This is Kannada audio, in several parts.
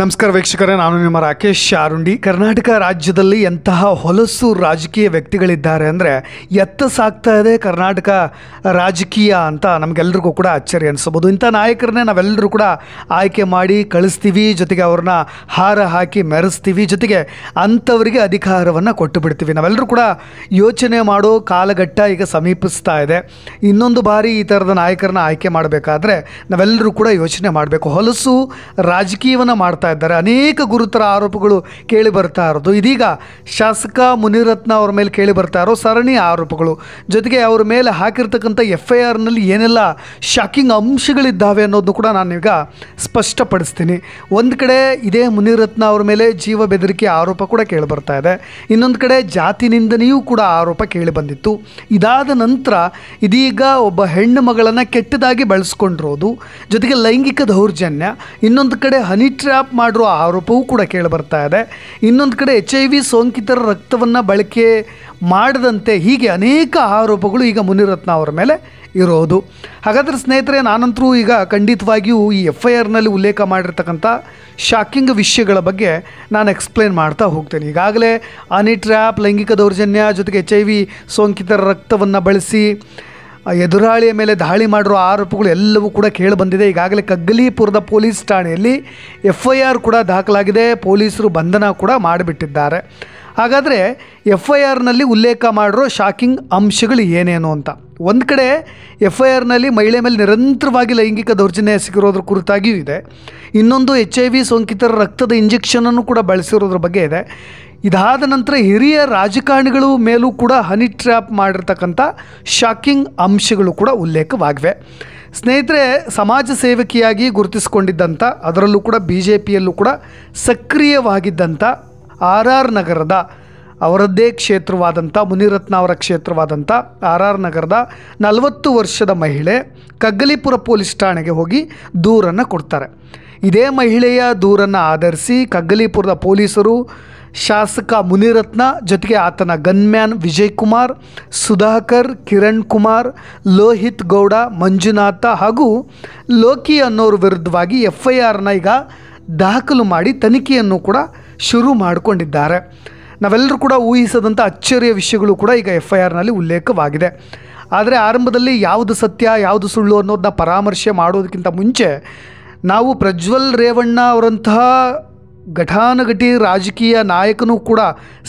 ನಮಸ್ಕಾರ ವೀಕ್ಷಕರೇ ನಾನು ನಿಮ್ಮ ರಾಕೇಶ್ ಶಾರುಂಡಿ ಕರ್ನಾಟಕ ರಾಜ್ಯದಲ್ಲಿ ಎಂತಹ ಹೊಲಸು ರಾಜಕೀಯ ವ್ಯಕ್ತಿಗಳಿದ್ದಾರೆ ಅಂದರೆ ಎತ್ತ ಸಾಕ್ತಾ ಇದೆ ಕರ್ನಾಟಕ ರಾಜಕೀಯ ಅಂತ ನಮಗೆಲ್ಲರಿಗೂ ಕೂಡ ಅಚ್ಚರಿ ಅನಿಸ್ಬೋದು ಇಂಥ ನಾಯಕರನ್ನೇ ನಾವೆಲ್ಲರೂ ಕೂಡ ಆಯ್ಕೆ ಮಾಡಿ ಕಳಿಸ್ತೀವಿ ಜೊತೆಗೆ ಅವ್ರನ್ನ ಹಾರ ಹಾಕಿ ಮೆರೆಸ್ತೀವಿ ಜೊತೆಗೆ ಅಂಥವರಿಗೆ ಅಧಿಕಾರವನ್ನು ಕೊಟ್ಟು ಬಿಡ್ತೀವಿ ನಾವೆಲ್ಲರೂ ಕೂಡ ಯೋಚನೆ ಮಾಡೋ ಕಾಲಘಟ್ಟ ಈಗ ಸಮೀಪಿಸ್ತಾ ಇದೆ ಇನ್ನೊಂದು ಬಾರಿ ಈ ಥರದ ನಾಯಕರನ್ನ ಆಯ್ಕೆ ಮಾಡಬೇಕಾದ್ರೆ ನಾವೆಲ್ಲರೂ ಕೂಡ ಯೋಚನೆ ಮಾಡಬೇಕು ಹೊಲಸು ರಾಜಕೀಯವನ್ನು ಮಾಡ್ತಾ ಮಾಡ್ತಾ ಇದ್ದಾರೆ ಅನೇಕ ಗುರುತರ ಆರೋಪಗಳು ಕೇಳಿ ಬರ್ತಾ ಇರೋದು ಇದೀಗ ಶಾಸಕ ಮುನಿರತ್ನ ಅವರ ಮೇಲೆ ಕೇಳಿ ಬರ್ತಾ ಇರೋ ಸರಣಿ ಆರೋಪಗಳು ಜೊತೆಗೆ ಅವರ ಮೇಲೆ ಹಾಕಿರ್ತಕ್ಕಂಥ ಎಫ್ ಐ ಆರ್ನಲ್ಲಿ ಏನೆಲ್ಲ ಶಾಕಿಂಗ್ ಅಂಶಗಳಿದ್ದಾವೆ ಅನ್ನೋದನ್ನು ಕೂಡ ನಾನೀಗ ಸ್ಪಷ್ಟಪಡಿಸ್ತೀನಿ ಒಂದು ಕಡೆ ಇದೇ ಮುನಿರತ್ನ ಅವರ ಮೇಲೆ ಜೀವ ಬೆದರಿಕೆ ಆರೋಪ ಕೂಡ ಕೇಳಿ ಬರ್ತಾ ಇದೆ ಇನ್ನೊಂದು ಕಡೆ ಜಾತಿ ನಿಂದನೆಯೂ ಕೂಡ ಆರೋಪ ಕೇಳಿ ಬಂದಿತ್ತು ಇದಾದ ನಂತರ ಇದೀಗ ಒಬ್ಬ ಹೆಣ್ಣು ಮಗಳನ್ನು ಕೆಟ್ಟದಾಗಿ ಬಳಸ್ಕೊಂಡಿರೋದು ಜೊತೆಗೆ ಲೈಂಗಿಕ ದೌರ್ಜನ್ಯ ಇನ್ನೊಂದು ಕಡೆ ಹನಿ ಟ್ರ್ಯಾಪ್ ಮಾಡಿರೋ ಆರೋಪವೂ ಕೂಡ ಕೇಳಿ ಬರ್ತಾ ಇದೆ ಇನ್ನೊಂದು ಕಡೆ ಎಚ್ ಐ ವಿ ಸೋಂಕಿತರ ರಕ್ತವನ್ನು ಬಳಕೆ ಮಾಡದಂತೆ ಹೀಗೆ ಅನೇಕ ಆರೋಪಗಳು ಈಗ ಮುನಿರತ್ನ ಅವರ ಮೇಲೆ ಇರೋದು ಹಾಗಾದ್ರೆ ಸ್ನೇಹಿತರೆ ನಾನಂತರೂ ಈಗ ಖಂಡಿತವಾಗಿಯೂ ಈ ಎಫ್ ಐ ಆರ್ನಲ್ಲಿ ಉಲ್ಲೇಖ ಮಾಡಿರ್ತಕ್ಕಂಥ ಶಾಕಿಂಗ್ ವಿಷಯಗಳ ಬಗ್ಗೆ ನಾನು ಎಕ್ಸ್ಪ್ಲೇನ್ ಮಾಡ್ತಾ ಹೋಗ್ತೇನೆ ಈಗಾಗಲೇ ಅನಿಟ್ರ್ಯಾಪ್ ಲೈಂಗಿಕ ದೌರ್ಜನ್ಯ ಜೊತೆಗೆ ಎಚ್ ಐ ವಿ ಸೋಂಕಿತರ ರಕ್ತವನ್ನು ಬಳಸಿ ಎದುರಾಳಿಯ ಮೇಲೆ ದಾಳಿ ಮಾಡಿರೋ ಆರೋಪಗಳು ಎಲ್ಲವೂ ಕೂಡ ಕೇಳಿಬಂದಿದೆ ಈಗಾಗಲೇ ಕಗ್ಗಲೀಪುರದ ಪೊಲೀಸ್ ಠಾಣೆಯಲ್ಲಿ ಎಫ್ ಐ ಆರ್ ಕೂಡ ದಾಖಲಾಗಿದೆ ಪೊಲೀಸರು ಬಂಧನ ಕೂಡ ಮಾಡಿಬಿಟ್ಟಿದ್ದಾರೆ ಹಾಗಾದರೆ ಎಫ್ ಐ ಆರ್ನಲ್ಲಿ ಉಲ್ಲೇಖ ಮಾಡಿರೋ ಶಾಕಿಂಗ್ ಅಂಶಗಳು ಏನೇನು ಅಂತ ಒಂದು ಕಡೆ ಎಫ್ ಐ ಆರ್ನಲ್ಲಿ ಮಹಿಳೆ ಮೇಲೆ ನಿರಂತರವಾಗಿ ಲೈಂಗಿಕ ದೌರ್ಜನ್ಯ ಸಿಗಿರೋದ್ರ ಕುರಿತಾಗಿಯೂ ಇದೆ ಇನ್ನೊಂದು ಎಚ್ ಐ ವಿ ಸೋಂಕಿತರ ರಕ್ತದ ಇಂಜೆಕ್ಷನನ್ನು ಕೂಡ ಬಳಸಿರೋದ್ರ ಬಗ್ಗೆ ಇದೆ ಇದಾದ ನಂತರ ಹಿರಿಯ ರಾಜಕಾರಣಿಗಳ ಮೇಲೂ ಕೂಡ ಹನಿ ಟ್ರ್ಯಾಪ್ ಮಾಡಿರ್ತಕ್ಕಂಥ ಶಾಕಿಂಗ್ ಅಂಶಗಳು ಕೂಡ ಉಲ್ಲೇಖವಾಗಿವೆ ಸ್ನೇಹಿತರೆ ಸಮಾಜ ಸೇವಕಿಯಾಗಿ ಗುರುತಿಸಿಕೊಂಡಿದ್ದಂಥ ಅದರಲ್ಲೂ ಕೂಡ ಬಿ ಜೆ ಪಿಯಲ್ಲೂ ಕೂಡ ಸಕ್ರಿಯವಾಗಿದ್ದಂಥ ಆರ್ ಆರ್ ನಗರದ ಅವರದ್ದೇ ಕ್ಷೇತ್ರವಾದಂಥ ಮುನಿರತ್ನ ಅವರ ಕ್ಷೇತ್ರವಾದಂಥ ಆರ್ ಆರ್ ನಗರದ ನಲವತ್ತು ವರ್ಷದ ಮಹಿಳೆ ಕಗ್ಗಲಿಪುರ ಪೊಲೀಸ್ ಠಾಣೆಗೆ ಹೋಗಿ ದೂರನ್ನು ಕೊಡ್ತಾರೆ ಇದೇ ಮಹಿಳೆಯ ದೂರನ್ನು ಆಧರಿಸಿ ಕಗ್ಗಲಿಪುರದ ಪೊಲೀಸರು ಶಾಸಕ ಮುನಿರತ್ನ ಜೊತೆಗೆ ಆತನ ಗನ್ಮ್ಯಾನ್ ವಿಜಯ್ ಕುಮಾರ್ ಸುಧಾಕರ್ ಕಿರಣ್ ಕುಮಾರ್ ಲೋಹಿತ್ ಗೌಡ ಮಂಜುನಾಥ ಹಾಗೂ ಲೋಕಿ ಅನ್ನೋರ ವಿರುದ್ಧವಾಗಿ ಎಫ್ ಐ ಆರ್ನ ಈಗ ದಾಖಲು ಮಾಡಿ ತನಿಖೆಯನ್ನು ಕೂಡ ಶುರು ಮಾಡಿಕೊಂಡಿದ್ದಾರೆ ನಾವೆಲ್ಲರೂ ಕೂಡ ಊಹಿಸದಂಥ ಅಚ್ಚರಿಯ ವಿಷಯಗಳು ಕೂಡ ಈಗ ಎಫ್ ಐ ಆರ್ನಲ್ಲಿ ಉಲ್ಲೇಖವಾಗಿದೆ ಆದರೆ ಆರಂಭದಲ್ಲಿ ಯಾವುದು ಸತ್ಯ ಯಾವುದು ಸುಳ್ಳು ಅನ್ನೋದನ್ನ ಪರಾಮರ್ಶೆ ಮಾಡೋದಕ್ಕಿಂತ ಮುಂಚೆ ನಾವು ಪ್ರಜ್ವಲ್ ರೇವಣ್ಣ ಅವರಂತಹ ಘಟಾನುಘಟಿ ರಾಜಕೀಯ ನಾಯಕನೂ ಕೂಡ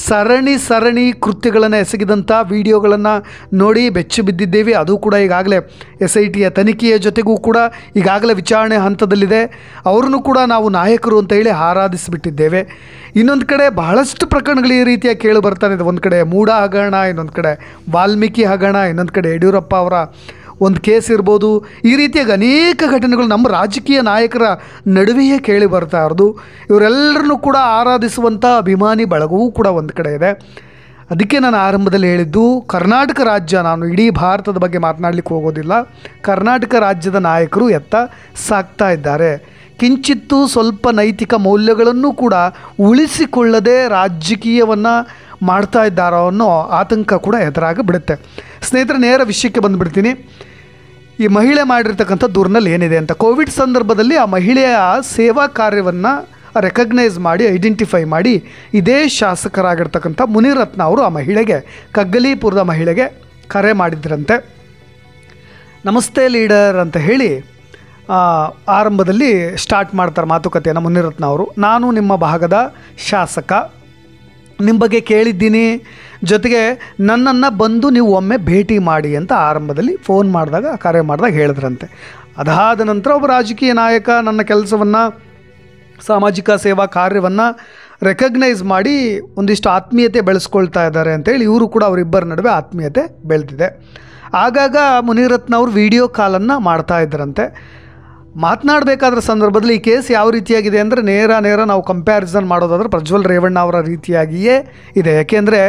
ಸರಣಿ ಸರಣಿ ಕೃತ್ಯಗಳನ್ನು ಎಸಗಿದಂಥ ವಿಡಿಯೋಗಳನ್ನು ನೋಡಿ ಬೆಚ್ಚಿ ಬಿದ್ದಿದ್ದೇವೆ ಅದು ಕೂಡ ಈಗಾಗಲೇ ಎಸ್ ಐ ಟಿಯ ತನಿಖೆಯ ಜೊತೆಗೂ ಕೂಡ ಈಗಾಗಲೇ ವಿಚಾರಣೆ ಹಂತದಲ್ಲಿದೆ ಅವ್ರನ್ನೂ ಕೂಡ ನಾವು ನಾಯಕರು ಅಂತ ಹೇಳಿ ಆರಾಧಿಸಿಬಿಟ್ಟಿದ್ದೇವೆ ಇನ್ನೊಂದು ಕಡೆ ಬಹಳಷ್ಟು ಪ್ರಕರಣಗಳು ಈ ರೀತಿಯ ಕೇಳಿ ಬರ್ತಾನೆ ಒಂದು ಕಡೆ ಮೂಡ ಹಗರಣ ಇನ್ನೊಂದು ಕಡೆ ವಾಲ್ಮೀಕಿ ಹಗರಣ ಇನ್ನೊಂದು ಕಡೆ ಯಡಿಯೂರಪ್ಪ ಅವರ ಒಂದು ಕೇಸ್ ಇರ್ಬೋದು ಈ ರೀತಿಯಾಗಿ ಅನೇಕ ಘಟನೆಗಳು ನಮ್ಮ ರಾಜಕೀಯ ನಾಯಕರ ನಡುವೆಯೇ ಕೇಳಿ ಬರ್ತಾ ಇರೋದು ಇವರೆಲ್ಲರನ್ನೂ ಕೂಡ ಆರಾಧಿಸುವಂಥ ಅಭಿಮಾನಿ ಬಳಗವೂ ಕೂಡ ಒಂದು ಕಡೆ ಇದೆ ಅದಕ್ಕೆ ನಾನು ಆರಂಭದಲ್ಲಿ ಹೇಳಿದ್ದು ಕರ್ನಾಟಕ ರಾಜ್ಯ ನಾನು ಇಡೀ ಭಾರತದ ಬಗ್ಗೆ ಮಾತನಾಡಲಿಕ್ಕೆ ಹೋಗೋದಿಲ್ಲ ಕರ್ನಾಟಕ ರಾಜ್ಯದ ನಾಯಕರು ಎತ್ತ ಸಾಕ್ತಾ ಇದ್ದಾರೆ ಕಿಂಚಿತ್ತು ಸ್ವಲ್ಪ ನೈತಿಕ ಮೌಲ್ಯಗಳನ್ನು ಕೂಡ ಉಳಿಸಿಕೊಳ್ಳದೆ ರಾಜಕೀಯವನ್ನು ಮಾಡ್ತಾ ಇದ್ದಾರೋ ಅನ್ನೋ ಆತಂಕ ಕೂಡ ಎದುರಾಗಿ ಬಿಡುತ್ತೆ ಸ್ನೇಹಿತರೆ ನೇರ ವಿಷಯಕ್ಕೆ ಬಂದುಬಿಡ್ತೀನಿ ಈ ಮಹಿಳೆ ಮಾಡಿರ್ತಕ್ಕಂಥ ದೂರಿನಲ್ಲಿ ಏನಿದೆ ಅಂತ ಕೋವಿಡ್ ಸಂದರ್ಭದಲ್ಲಿ ಆ ಮಹಿಳೆಯ ಸೇವಾ ಕಾರ್ಯವನ್ನು ರೆಕಗ್ನೈಸ್ ಮಾಡಿ ಐಡೆಂಟಿಫೈ ಮಾಡಿ ಇದೇ ಶಾಸಕರಾಗಿರ್ತಕ್ಕಂಥ ಮುನಿರತ್ನ ಅವರು ಆ ಮಹಿಳೆಗೆ ಕಗ್ಗಲೀಪುರದ ಮಹಿಳೆಗೆ ಕರೆ ಮಾಡಿದ್ರಂತೆ ನಮಸ್ತೆ ಲೀಡರ್ ಅಂತ ಹೇಳಿ ಆರಂಭದಲ್ಲಿ ಸ್ಟಾರ್ಟ್ ಮಾಡ್ತಾರೆ ಮಾತುಕತೆಯನ್ನು ಮುನಿರತ್ನ ಅವರು ನಾನು ನಿಮ್ಮ ಭಾಗದ ಶಾಸಕ ನಿಮ್ಮ ಬಗ್ಗೆ ಕೇಳಿದ್ದೀನಿ ಜೊತೆಗೆ ನನ್ನನ್ನು ಬಂದು ನೀವು ಒಮ್ಮೆ ಭೇಟಿ ಮಾಡಿ ಅಂತ ಆರಂಭದಲ್ಲಿ ಫೋನ್ ಮಾಡಿದಾಗ ಕರೆ ಮಾಡಿದಾಗ ಹೇಳಿದ್ರಂತೆ ಅದಾದ ನಂತರ ಒಬ್ಬ ರಾಜಕೀಯ ನಾಯಕ ನನ್ನ ಕೆಲಸವನ್ನು ಸಾಮಾಜಿಕ ಸೇವಾ ಕಾರ್ಯವನ್ನು ರೆಕಗ್ನೈಸ್ ಮಾಡಿ ಒಂದಿಷ್ಟು ಆತ್ಮೀಯತೆ ಬೆಳೆಸ್ಕೊಳ್ತಾ ಇದ್ದಾರೆ ಅಂತೇಳಿ ಇವರು ಕೂಡ ಅವರಿಬ್ಬರ ನಡುವೆ ಆತ್ಮೀಯತೆ ಬೆಳೆದಿದೆ ಆಗಾಗ ಮುನಿರತ್ನ ಅವರು ವಿಡಿಯೋ ಕಾಲನ್ನು ಮಾಡ್ತಾ ಇದ್ದರಂತೆ ಮಾತನಾಡಬೇಕಾದ್ರ ಸಂದರ್ಭದಲ್ಲಿ ಈ ಕೇಸ್ ಯಾವ ರೀತಿಯಾಗಿದೆ ಅಂದರೆ ನೇರ ನೇರ ನಾವು ಕಂಪ್ಯಾರಿಸನ್ ಮಾಡೋದಾದ್ರೆ ಪ್ರಜ್ವಲ್ ರೇವಣ್ಣ ಅವರ ರೀತಿಯಾಗಿಯೇ ಇದೆ ಯಾಕೆಂದರೆ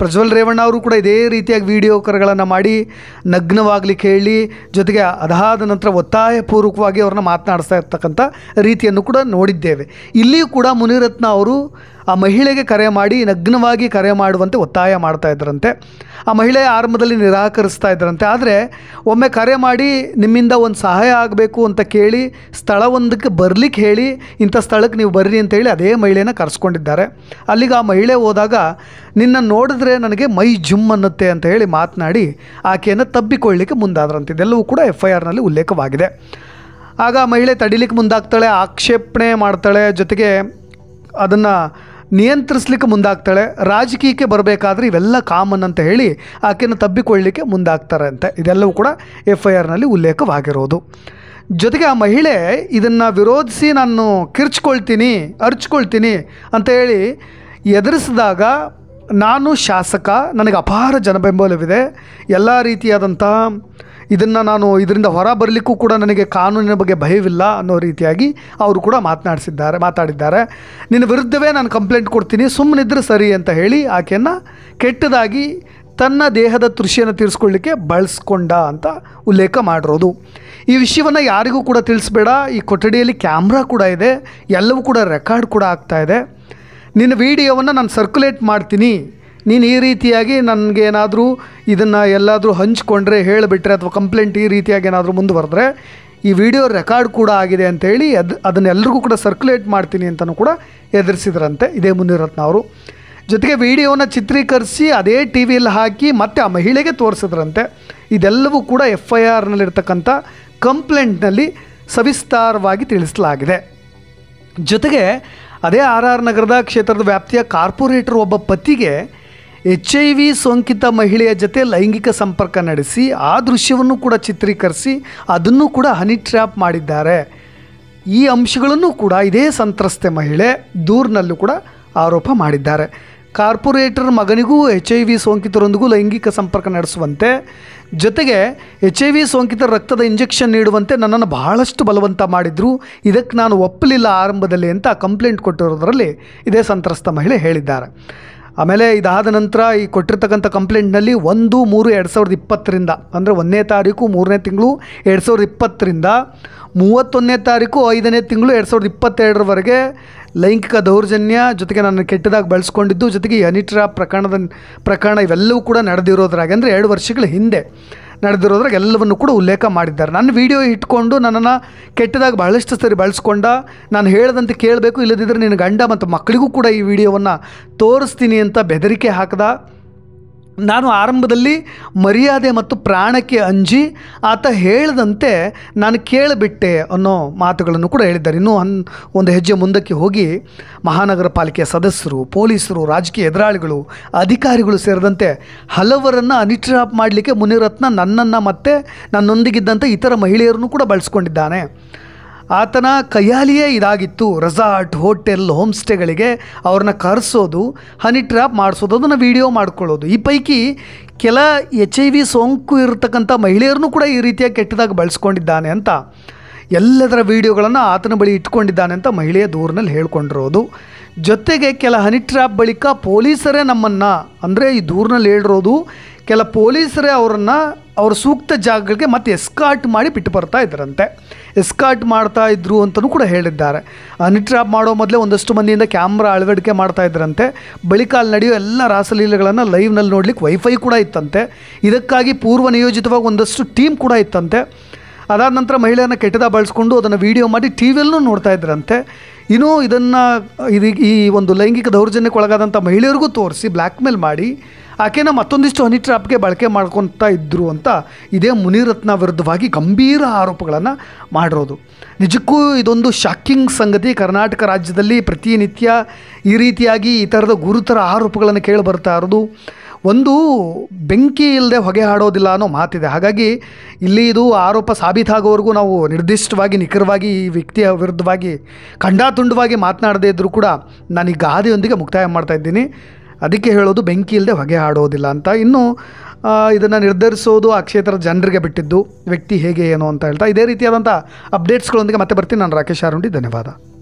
ಪ್ರಜ್ವಲ್ ರೇವಣ್ಣ ಅವರು ಕೂಡ ಇದೇ ರೀತಿಯಾಗಿ ವಿಡಿಯೋ ಕರಗಳನ್ನು ಮಾಡಿ ನಗ್ನವಾಗಲಿಕ್ಕೆ ಹೇಳಿ ಜೊತೆಗೆ ಅದಾದ ನಂತರ ಒತ್ತಾಯಪೂರ್ವಕವಾಗಿ ಅವ್ರನ್ನ ಮಾತನಾಡಿಸ್ತಾ ಇರ್ತಕ್ಕಂಥ ರೀತಿಯನ್ನು ಕೂಡ ನೋಡಿದ್ದೇವೆ ಇಲ್ಲಿಯೂ ಕೂಡ ಮುನಿರತ್ನ ಅವರು ಆ ಮಹಿಳೆಗೆ ಕರೆ ಮಾಡಿ ನಗ್ನವಾಗಿ ಕರೆ ಮಾಡುವಂತೆ ಒತ್ತಾಯ ಮಾಡ್ತಾ ಇದ್ರಂತೆ ಆ ಮಹಿಳೆ ಆರಂಭದಲ್ಲಿ ನಿರಾಕರಿಸ್ತಾ ಇದ್ರಂತೆ ಆದರೆ ಒಮ್ಮೆ ಕರೆ ಮಾಡಿ ನಿಮ್ಮಿಂದ ಒಂದು ಸಹಾಯ ಆಗಬೇಕು ಅಂತ ಕೇಳಿ ಸ್ಥಳವೊಂದಕ್ಕೆ ಬರಲಿಕ್ಕೆ ಹೇಳಿ ಇಂಥ ಸ್ಥಳಕ್ಕೆ ನೀವು ಬರ್ರಿ ಅಂತೇಳಿ ಅದೇ ಮಹಿಳೆನ ಕರೆಸ್ಕೊಂಡಿದ್ದಾರೆ ಅಲ್ಲಿಗೆ ಆ ಮಹಿಳೆ ಹೋದಾಗ ನಿನ್ನ ನೋಡಿದ್ರೆ ನನಗೆ ಮೈ ಜುಮ್ ಅನ್ನುತ್ತೆ ಅಂತ ಹೇಳಿ ಮಾತನಾಡಿ ಆಕೆಯನ್ನು ತಬ್ಬಿಕೊಳ್ಳಲಿಕ್ಕೆ ಮುಂದಾದ್ರಂತೆ ಇದೆಲ್ಲವೂ ಕೂಡ ಎಫ್ ಐ ಆರ್ನಲ್ಲಿ ಉಲ್ಲೇಖವಾಗಿದೆ ಆಗ ಮಹಿಳೆ ತಡಿಲಿಕ್ಕೆ ಮುಂದಾಗ್ತಾಳೆ ಆಕ್ಷೇಪಣೆ ಮಾಡ್ತಾಳೆ ಜೊತೆಗೆ ಅದನ್ನು ನಿಯಂತ್ರಿಸ್ಲಿಕ್ಕೆ ಮುಂದಾಗ್ತಾಳೆ ರಾಜಕೀಯಕ್ಕೆ ಬರಬೇಕಾದ್ರೆ ಇವೆಲ್ಲ ಕಾಮನ್ ಅಂತ ಹೇಳಿ ಆಕೆಯನ್ನು ತಬ್ಬಿಕೊಳ್ಳಲಿಕ್ಕೆ ಮುಂದಾಗ್ತಾರೆ ಅಂತ ಇದೆಲ್ಲವೂ ಕೂಡ ಎಫ್ ಐ ಆರ್ನಲ್ಲಿ ಉಲ್ಲೇಖವಾಗಿರೋದು ಜೊತೆಗೆ ಆ ಮಹಿಳೆ ಇದನ್ನು ವಿರೋಧಿಸಿ ನಾನು ಕಿರ್ಚ್ಕೊಳ್ತೀನಿ ಅರ್ಚ್ಕೊಳ್ತೀನಿ ಅಂತ ಹೇಳಿ ಎದುರಿಸಿದಾಗ ನಾನು ಶಾಸಕ ನನಗೆ ಅಪಾರ ಜನಬೆಂಬಲವಿದೆ ಎಲ್ಲ ರೀತಿಯಾದಂಥ ಇದನ್ನು ನಾನು ಇದರಿಂದ ಹೊರ ಬರಲಿಕ್ಕೂ ಕೂಡ ನನಗೆ ಕಾನೂನಿನ ಬಗ್ಗೆ ಭಯವಿಲ್ಲ ಅನ್ನೋ ರೀತಿಯಾಗಿ ಅವರು ಕೂಡ ಮಾತನಾಡಿಸಿದ್ದಾರೆ ಮಾತಾಡಿದ್ದಾರೆ ನಿನ್ನ ವಿರುದ್ಧವೇ ನಾನು ಕಂಪ್ಲೇಂಟ್ ಕೊಡ್ತೀನಿ ಸುಮ್ಮನಿದ್ರೆ ಸರಿ ಅಂತ ಹೇಳಿ ಆಕೆಯನ್ನು ಕೆಟ್ಟದಾಗಿ ತನ್ನ ದೇಹದ ತೃಷಿಯನ್ನು ತೀರಿಸ್ಕೊಳ್ಳಿಕ್ಕೆ ಬಳಸ್ಕೊಂಡ ಅಂತ ಉಲ್ಲೇಖ ಮಾಡಿರೋದು ಈ ವಿಷಯವನ್ನು ಯಾರಿಗೂ ಕೂಡ ತಿಳಿಸ್ಬೇಡ ಈ ಕೊಠಡಿಯಲ್ಲಿ ಕ್ಯಾಮ್ರಾ ಕೂಡ ಇದೆ ಎಲ್ಲವೂ ಕೂಡ ರೆಕಾರ್ಡ್ ಕೂಡ ಆಗ್ತಾ ಇದೆ ನಿನ್ನ ವಿಡಿಯೋವನ್ನು ನಾನು ಸರ್ಕ್ಯುಲೇಟ್ ಮಾಡ್ತೀನಿ ನೀನು ಈ ರೀತಿಯಾಗಿ ನನಗೇನಾದರೂ ಇದನ್ನು ಎಲ್ಲಾದರೂ ಹಂಚ್ಕೊಂಡ್ರೆ ಹೇಳಿಬಿಟ್ರೆ ಅಥವಾ ಕಂಪ್ಲೇಂಟ್ ಈ ರೀತಿಯಾಗಿ ಏನಾದರೂ ಮುಂದುವರೆದ್ರೆ ಈ ವಿಡಿಯೋ ರೆಕಾರ್ಡ್ ಕೂಡ ಆಗಿದೆ ಅಂತೇಳಿ ಅದು ಅದನ್ನೆಲ್ಲರಿಗೂ ಕೂಡ ಸರ್ಕ್ಯುಲೇಟ್ ಮಾಡ್ತೀನಿ ಅಂತಲೂ ಕೂಡ ಎದುರಿಸಿದ್ರಂತೆ ಇದೇ ಮುನಿರತ್ನ ಅವರು ಜೊತೆಗೆ ವಿಡಿಯೋನ ಚಿತ್ರೀಕರಿಸಿ ಅದೇ ಟಿ ವಿಯಲ್ಲಿ ಹಾಕಿ ಮತ್ತೆ ಆ ಮಹಿಳೆಗೆ ತೋರಿಸಿದ್ರಂತೆ ಇದೆಲ್ಲವೂ ಕೂಡ ಎಫ್ ಐ ಆರ್ನಲ್ಲಿರ್ತಕ್ಕಂಥ ಕಂಪ್ಲೇಂಟ್ನಲ್ಲಿ ಸವಿಸ್ತಾರವಾಗಿ ತಿಳಿಸಲಾಗಿದೆ ಜೊತೆಗೆ ಅದೇ ಆರ್ ಆರ್ ನಗರದ ಕ್ಷೇತ್ರದ ವ್ಯಾಪ್ತಿಯ ಕಾರ್ಪೊರೇಟರ್ ಒಬ್ಬ ಪತಿಗೆ ಎಚ್ ಐ ವಿ ಸೋಂಕಿತ ಮಹಿಳೆಯ ಜೊತೆ ಲೈಂಗಿಕ ಸಂಪರ್ಕ ನಡೆಸಿ ಆ ದೃಶ್ಯವನ್ನು ಕೂಡ ಚಿತ್ರೀಕರಿಸಿ ಅದನ್ನು ಕೂಡ ಹನಿ ಟ್ರ್ಯಾಪ್ ಮಾಡಿದ್ದಾರೆ ಈ ಅಂಶಗಳನ್ನು ಕೂಡ ಇದೇ ಸಂತ್ರಸ್ತೆ ಮಹಿಳೆ ದೂರಿನಲ್ಲೂ ಕೂಡ ಆರೋಪ ಮಾಡಿದ್ದಾರೆ ಕಾರ್ಪೊರೇಟರ್ ಮಗನಿಗೂ ಎಚ್ ಐ ವಿ ಸೋಂಕಿತರೊಂದಿಗೂ ಲೈಂಗಿಕ ಸಂಪರ್ಕ ನಡೆಸುವಂತೆ ಜೊತೆಗೆ ಎಚ್ ಐ ವಿ ಸೋಂಕಿತರ ರಕ್ತದ ಇಂಜೆಕ್ಷನ್ ನೀಡುವಂತೆ ನನ್ನನ್ನು ಬಹಳಷ್ಟು ಬಲವಂತ ಮಾಡಿದರು ಇದಕ್ಕೆ ನಾನು ಒಪ್ಪಲಿಲ್ಲ ಆರಂಭದಲ್ಲಿ ಅಂತ ಕಂಪ್ಲೇಂಟ್ ಕೊಟ್ಟಿರೋದರಲ್ಲಿ ಇದೇ ಸಂತ್ರಸ್ತ ಮಹಿಳೆ ಹೇಳಿದ್ದಾರೆ ಆಮೇಲೆ ಇದಾದ ನಂತರ ಈ ಕೊಟ್ಟಿರ್ತಕ್ಕಂಥ ಕಂಪ್ಲೇಂಟ್ನಲ್ಲಿ ಒಂದು ಮೂರು ಎರಡು ಸಾವಿರದ ಇಪ್ಪತ್ತರಿಂದ ಅಂದರೆ ಒಂದನೇ ತಾರೀಕು ಮೂರನೇ ತಿಂಗಳು ಎರಡು ಸಾವಿರದ ಇಪ್ಪತ್ತರಿಂದ ಮೂವತ್ತೊಂದನೇ ತಾರೀಕು ಐದನೇ ತಿಂಗಳು ಎರಡು ಸಾವಿರದ ಇಪ್ಪತ್ತೆರಡರವರೆಗೆ ಲೈಂಗಿಕ ದೌರ್ಜನ್ಯ ಜೊತೆಗೆ ನಾನು ಕೆಟ್ಟದಾಗಿ ಬಳಸ್ಕೊಂಡಿದ್ದು ಜೊತೆಗೆ ಅನಿಟ್ರಾ ಪ್ರಕರಣದ ಪ್ರಕರಣ ಇವೆಲ್ಲವೂ ಕೂಡ ನಡೆದಿರೋದ್ರಾಗೆ ಅಂದರೆ ಎರಡು ವರ್ಷಗಳ ಹಿಂದೆ ನಡೆದಿರೋದ್ರಾಗ ಎಲ್ಲವನ್ನು ಕೂಡ ಉಲ್ಲೇಖ ಮಾಡಿದ್ದಾರೆ ನನ್ನ ವಿಡಿಯೋ ಇಟ್ಕೊಂಡು ನನ್ನನ್ನು ಕೆಟ್ಟದಾಗ ಬಹಳಷ್ಟು ಸರಿ ಬಳಸ್ಕೊಂಡ ನಾನು ಹೇಳದಂತೆ ಕೇಳಬೇಕು ಇಲ್ಲದಿದ್ದರೆ ನಿನ್ನ ಗಂಡ ಮತ್ತು ಮಕ್ಕಳಿಗೂ ಕೂಡ ಈ ವಿಡಿಯೋವನ್ನು ತೋರಿಸ್ತೀನಿ ಅಂತ ಬೆದರಿಕೆ ಹಾಕಿದ ನಾನು ಆರಂಭದಲ್ಲಿ ಮರ್ಯಾದೆ ಮತ್ತು ಪ್ರಾಣಕ್ಕೆ ಅಂಜಿ ಆತ ಹೇಳದಂತೆ ನಾನು ಕೇಳಿಬಿಟ್ಟೆ ಅನ್ನೋ ಮಾತುಗಳನ್ನು ಕೂಡ ಹೇಳಿದ್ದಾರೆ ಇನ್ನೂ ಅನ್ ಒಂದು ಹೆಜ್ಜೆ ಮುಂದಕ್ಕೆ ಹೋಗಿ ಮಹಾನಗರ ಪಾಲಿಕೆಯ ಸದಸ್ಯರು ಪೊಲೀಸರು ರಾಜಕೀಯ ಎದುರಾಳಿಗಳು ಅಧಿಕಾರಿಗಳು ಸೇರಿದಂತೆ ಹಲವರನ್ನು ಅನಿಟ್ರಾಪ್ ಮಾಡಲಿಕ್ಕೆ ಮುನಿರತ್ನ ನನ್ನನ್ನು ಮತ್ತು ನನ್ನೊಂದಿಗಿದ್ದಂಥ ಇತರ ಮಹಿಳೆಯರನ್ನು ಕೂಡ ಬಳಸ್ಕೊಂಡಿದ್ದಾನೆ ಆತನ ಕೈಯಾಲಿಯೇ ಇದಾಗಿತ್ತು ರೆಸಾರ್ಟ್ ಹೋಟೆಲ್ ಹೋಮ್ ಸ್ಟೇಗಳಿಗೆ ಅವ್ರನ್ನ ಕರೆಸೋದು ಹನಿ ಟ್ರ್ಯಾಪ್ ಮಾಡಿಸೋದು ಅದನ್ನು ವೀಡಿಯೋ ಮಾಡ್ಕೊಳ್ಳೋದು ಈ ಪೈಕಿ ಕೆಲ ಎಚ್ ಐ ವಿ ಸೋಂಕು ಇರತಕ್ಕಂಥ ಮಹಿಳೆಯರನ್ನು ಕೂಡ ಈ ರೀತಿಯ ಕೆಟ್ಟದಾಗಿ ಬಳಸ್ಕೊಂಡಿದ್ದಾನೆ ಅಂತ ಎಲ್ಲದರ ವೀಡಿಯೋಗಳನ್ನು ಆತನ ಬಳಿ ಇಟ್ಕೊಂಡಿದ್ದಾನೆ ಅಂತ ಮಹಿಳೆಯ ದೂರಿನಲ್ಲಿ ಹೇಳ್ಕೊಂಡಿರೋದು ಜೊತೆಗೆ ಕೆಲ ಹನಿ ಟ್ರ್ಯಾಪ್ ಬಳಿಕ ಪೊಲೀಸರೇ ನಮ್ಮನ್ನು ಅಂದರೆ ಈ ದೂರಿನಲ್ಲಿ ಹೇಳಿರೋದು ಕೆಲ ಪೊಲೀಸರೇ ಅವರನ್ನು ಅವ್ರ ಸೂಕ್ತ ಜಾಗಗಳಿಗೆ ಮತ್ತೆ ಎಸ್ಕಾಟ್ ಮಾಡಿ ಬಿಟ್ಟು ಬರ್ತಾ ಇದ್ದರಂತೆ ಎಸ್ಕಾಟ್ ಮಾಡ್ತಾ ಇದ್ರು ಅಂತಲೂ ಕೂಡ ಹೇಳಿದ್ದಾರೆ ಅನಿಟ್ರಾಪ್ ಮಾಡೋ ಮೊದಲೇ ಒಂದಷ್ಟು ಮಂದಿಯಿಂದ ಕ್ಯಾಮ್ರಾ ಅಳವಡಿಕೆ ಮಾಡ್ತಾ ಇದ್ರಂತೆ ಬಳಿಕ ಅಲ್ಲಿ ನಡೆಯೋ ಎಲ್ಲ ರಾಸಲೀಲೆಗಳನ್ನು ಲೈವ್ನಲ್ಲಿ ನೋಡ್ಲಿಕ್ಕೆ ವೈಫೈ ಕೂಡ ಇತ್ತಂತೆ ಇದಕ್ಕಾಗಿ ಪೂರ್ವ ನಿಯೋಜಿತವಾಗಿ ಒಂದಷ್ಟು ಟೀಮ್ ಕೂಡ ಇತ್ತಂತೆ ಅದಾದ ನಂತರ ಮಹಿಳೆಯನ್ನು ಕೆಟ್ಟದ ಬಳಸ್ಕೊಂಡು ಅದನ್ನು ವೀಡಿಯೋ ಮಾಡಿ ಟಿ ವಿಯಲ್ಲೂ ನೋಡ್ತಾ ಇದ್ರಂತೆ ಇನ್ನೂ ಇದನ್ನು ಇದು ಈ ಒಂದು ಲೈಂಗಿಕ ದೌರ್ಜನ್ಯಕ್ಕೊಳಗಾದಂಥ ಮಹಿಳೆಯರಿಗೂ ತೋರಿಸಿ ಬ್ಲ್ಯಾಕ್ಮೇಲ್ ಮಾಡಿ ಆಕೆನ ಮತ್ತೊಂದಿಷ್ಟು ಹನಿ ಟ್ರಾಪ್ಗೆ ಬಳಕೆ ಮಾಡ್ಕೊತಾ ಇದ್ದರು ಅಂತ ಇದೇ ಮುನಿರತ್ನ ವಿರುದ್ಧವಾಗಿ ಗಂಭೀರ ಆರೋಪಗಳನ್ನು ಮಾಡಿರೋದು ನಿಜಕ್ಕೂ ಇದೊಂದು ಶಾಕಿಂಗ್ ಸಂಗತಿ ಕರ್ನಾಟಕ ರಾಜ್ಯದಲ್ಲಿ ಪ್ರತಿನಿತ್ಯ ಈ ರೀತಿಯಾಗಿ ಈ ಥರದ ಗುರುತರ ಆರೋಪಗಳನ್ನು ಕೇಳಿ ಬರ್ತಾ ಇರೋದು ಒಂದು ಬೆಂಕಿ ಇಲ್ಲದೆ ಹೊಗೆ ಹಾಡೋದಿಲ್ಲ ಅನ್ನೋ ಮಾತಿದೆ ಹಾಗಾಗಿ ಇಲ್ಲಿ ಇದು ಆರೋಪ ಸಾಬೀತಾಗೋವರೆಗೂ ನಾವು ನಿರ್ದಿಷ್ಟವಾಗಿ ನಿಖರವಾಗಿ ಈ ವ್ಯಕ್ತಿಯ ವಿರುದ್ಧವಾಗಿ ಖಂಡಾತುಂಡವಾಗಿ ಮಾತನಾಡದೇ ಇದ್ದರೂ ಕೂಡ ನಾನು ಈ ಗಾದೆಯೊಂದಿಗೆ ಮುಕ್ತಾಯ ಮಾಡ್ತಾ ಇದ್ದೀನಿ ಅದಕ್ಕೆ ಹೇಳೋದು ಬೆಂಕಿ ಇಲ್ಲದೆ ಹೊಗೆ ಹಾಡೋದಿಲ್ಲ ಅಂತ ಇನ್ನು ಇದನ್ನು ನಿರ್ಧರಿಸೋದು ಆ ಕ್ಷೇತ್ರದ ಜನರಿಗೆ ಬಿಟ್ಟಿದ್ದು ವ್ಯಕ್ತಿ ಹೇಗೆ ಏನು ಅಂತ ಹೇಳ್ತಾ ಇದೇ ರೀತಿಯಾದಂಥ ಅಪ್ಡೇಟ್ಸ್ಗಳೊಂದಿಗೆ ಮತ್ತೆ ಬರ್ತೀನಿ ನಾನು ರಾಕೇಶ್ ಆರುಂಡಿ ಧನ್ಯವಾದ